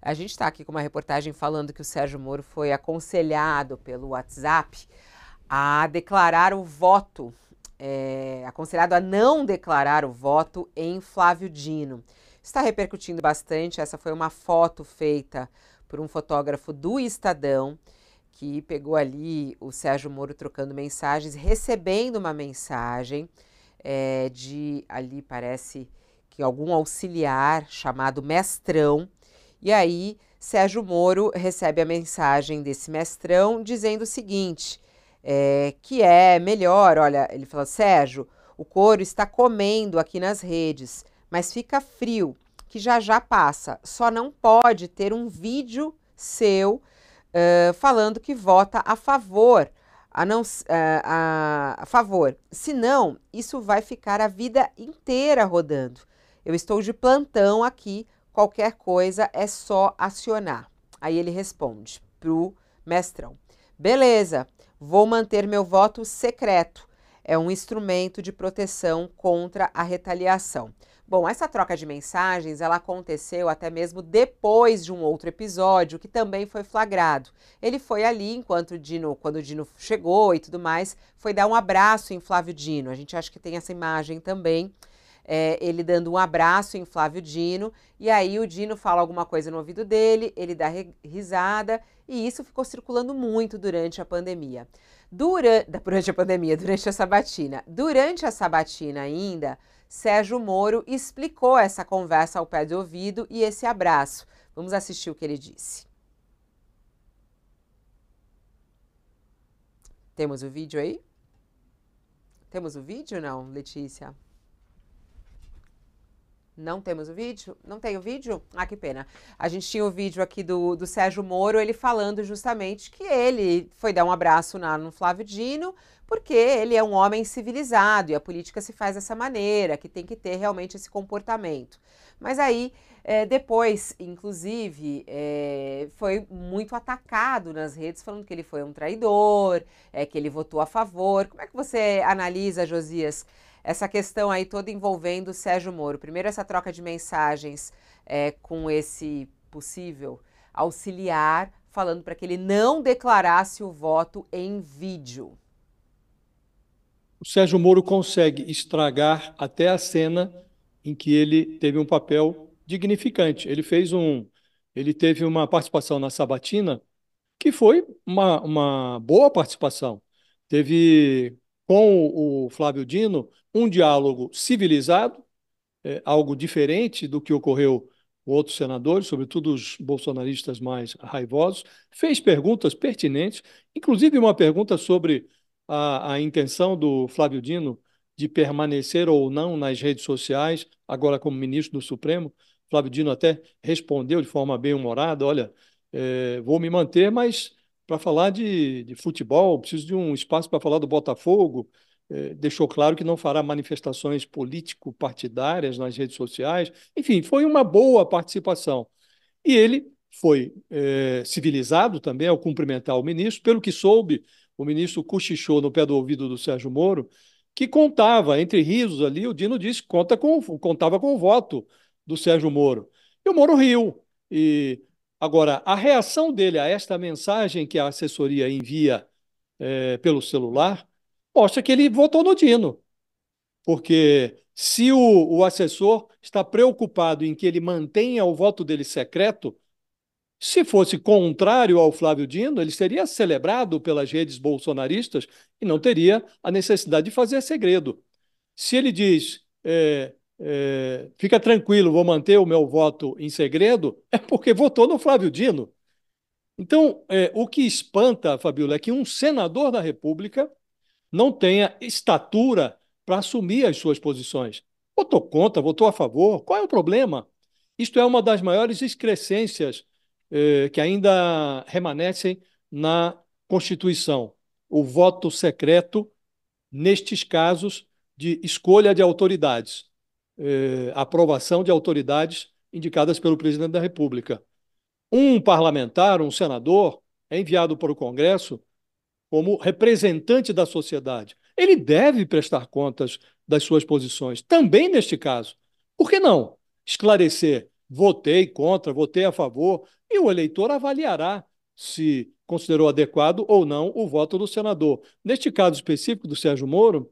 A gente está aqui com uma reportagem falando que o Sérgio Moro foi aconselhado pelo WhatsApp a declarar o voto, é, aconselhado a não declarar o voto em Flávio Dino. Está repercutindo bastante. Essa foi uma foto feita por um fotógrafo do Estadão que pegou ali o Sérgio Moro trocando mensagens, recebendo uma mensagem é, de ali parece que algum auxiliar chamado Mestrão e aí, Sérgio Moro recebe a mensagem desse mestrão dizendo o seguinte: é, que é melhor, olha, ele fala, Sérgio, o couro está comendo aqui nas redes, mas fica frio, que já já passa. Só não pode ter um vídeo seu uh, falando que vota a favor, a não a, a favor. Senão, isso vai ficar a vida inteira rodando. Eu estou de plantão aqui qualquer coisa é só acionar. Aí ele responde pro mestrão: Beleza, vou manter meu voto secreto. É um instrumento de proteção contra a retaliação. Bom, essa troca de mensagens ela aconteceu até mesmo depois de um outro episódio que também foi flagrado. Ele foi ali enquanto Dino, quando o Dino chegou e tudo mais, foi dar um abraço em Flávio Dino. A gente acha que tem essa imagem também é, ele dando um abraço em Flávio Dino, e aí o Dino fala alguma coisa no ouvido dele, ele dá risada, e isso ficou circulando muito durante a pandemia. durante a pandemia, durante a sabatina. Durante a sabatina ainda, Sérgio Moro explicou essa conversa ao pé do ouvido e esse abraço. Vamos assistir o que ele disse. Temos o vídeo aí? Temos o vídeo não, Letícia? Não temos o vídeo? Não tem o vídeo? Ah, que pena. A gente tinha o vídeo aqui do, do Sérgio Moro, ele falando justamente que ele foi dar um abraço na, no Flávio Dino, porque ele é um homem civilizado e a política se faz dessa maneira, que tem que ter realmente esse comportamento. Mas aí, é, depois, inclusive, é, foi muito atacado nas redes, falando que ele foi um traidor, é, que ele votou a favor. Como é que você analisa, Josias, essa questão aí toda envolvendo Sérgio Moro. Primeiro, essa troca de mensagens é, com esse possível auxiliar, falando para que ele não declarasse o voto em vídeo. O Sérgio Moro consegue estragar até a cena em que ele teve um papel dignificante. Ele fez um, ele teve uma participação na Sabatina que foi uma, uma boa participação. Teve com o Flávio Dino um diálogo civilizado, é, algo diferente do que ocorreu com outros senadores, sobretudo os bolsonaristas mais raivosos, fez perguntas pertinentes, inclusive uma pergunta sobre a, a intenção do Flávio Dino de permanecer ou não nas redes sociais, agora como ministro do Supremo. Flávio Dino até respondeu de forma bem humorada: olha, é, vou me manter, mas para falar de, de, futebol, preciso de um espaço para falar do Botafogo. É, deixou claro que não fará manifestações político-partidárias nas redes sociais. Enfim, foi uma boa participação. E ele foi é, civilizado também ao cumprimentar o ministro. Pelo que soube, o ministro cochichou no pé do ouvido do Sérgio Moro, que contava, entre risos ali, o Dino disse que conta com, contava com o voto do Sérgio Moro. E o Moro riu. E Agora, a reação dele a esta mensagem que a assessoria envia é, pelo celular mostra que ele votou no Dino. Porque se o, o assessor está preocupado em que ele mantenha o voto dele secreto, se fosse contrário ao Flávio Dino, ele seria celebrado pelas redes bolsonaristas e não teria a necessidade de fazer segredo. Se ele diz, é, é, fica tranquilo, vou manter o meu voto em segredo, é porque votou no Flávio Dino. Então, é, o que espanta, Fabíola, é que um senador da República não tenha estatura para assumir as suas posições. Votou contra, votou a favor, qual é o problema? Isto é uma das maiores excrescências é, que ainda remanescem na Constituição. O voto secreto, nestes casos de escolha de autoridades eh, aprovação de autoridades indicadas pelo presidente da República. Um parlamentar, um senador, é enviado para o Congresso como representante da sociedade. Ele deve prestar contas das suas posições, também neste caso. Por que não? Esclarecer: votei contra, votei a favor, e o eleitor avaliará se considerou adequado ou não o voto do senador. Neste caso específico do Sérgio Moro,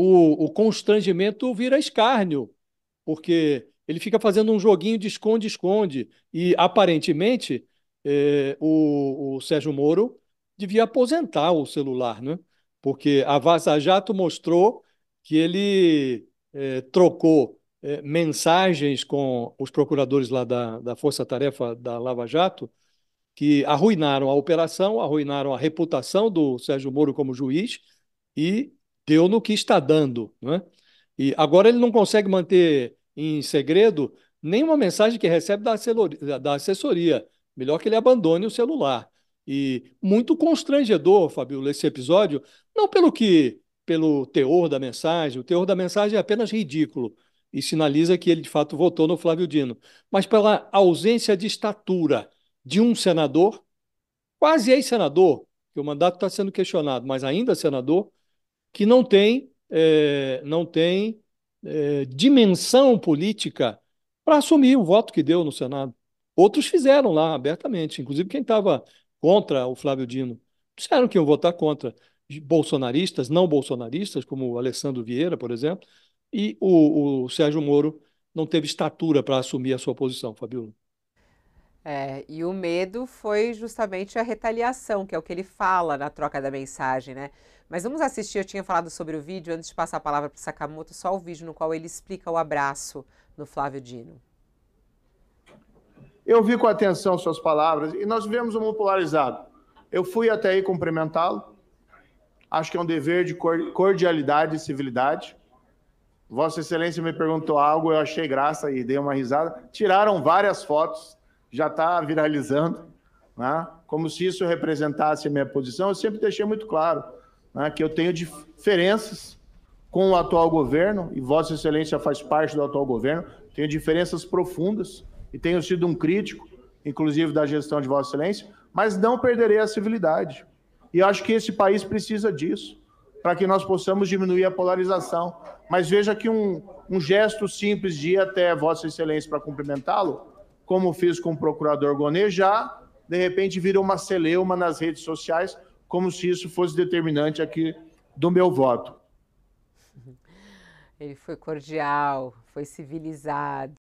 o, o constrangimento vira escárnio, porque ele fica fazendo um joguinho de esconde-esconde. E, aparentemente, é, o, o, Sérgio Moro devia aposentar o celular, né? porque a Vaza Jato mostrou que ele é, trocou é, mensagens com os procuradores lá da, da Força Tarefa da Lava Jato, que arruinaram a operação, arruinaram a reputação do Sérgio Moro como juiz e deu no que está dando. Né? E agora ele não consegue manter em segredo nenhuma mensagem que recebe da assessoria. Melhor que ele abandone o celular. E muito constrangedor, Fabíola, esse episódio, não pelo que pelo teor da mensagem, o teor da mensagem é apenas ridículo e sinaliza que ele de fato votou no Flávio Dino, mas pela ausência de estatura de um senador, quase ex-senador, que o mandato está sendo questionado, mas ainda senador, que não tem, é, não tem é, dimensão política para assumir o voto que deu no Senado. Outros fizeram lá abertamente, inclusive quem estava contra o Flávio Dino. Disseram que iam votar contra bolsonaristas, não bolsonaristas, como o Alessandro Vieira, por exemplo, e o, o Sérgio Moro não teve estatura para assumir a sua posição, Fabiola. É, e o medo foi justamente a retaliação, que é o que ele fala na troca da mensagem, né? Mas vamos assistir, eu tinha falado sobre o vídeo, antes de passar a palavra para o Sakamoto, só o vídeo no qual ele explica o abraço no Flávio Dino. Eu vi com atenção suas palavras e nós vivemos um mundo polarizado. Eu fui até aí cumprimentá-lo. Acho que é um dever de cordialidade e civilidade. Vossa Excelência me perguntou algo, eu achei graça e dei uma risada. Tiraram várias fotos já está viralizando, né? como se isso representasse a minha posição. Eu sempre deixei muito claro né, que eu tenho diferenças com o atual governo, e Vossa Excelência faz parte do atual governo, tenho diferenças profundas e tenho sido um crítico, inclusive da gestão de Vossa Excelência, mas não perderei a civilidade. E acho que esse país precisa disso, para que nós possamos diminuir a polarização. Mas veja que um, um gesto simples de ir até Vossa Excelência para cumprimentá-lo como fiz com o procurador já de repente vira uma celeuma nas redes sociais, como se isso fosse determinante aqui do meu voto. Ele foi cordial, foi civilizado.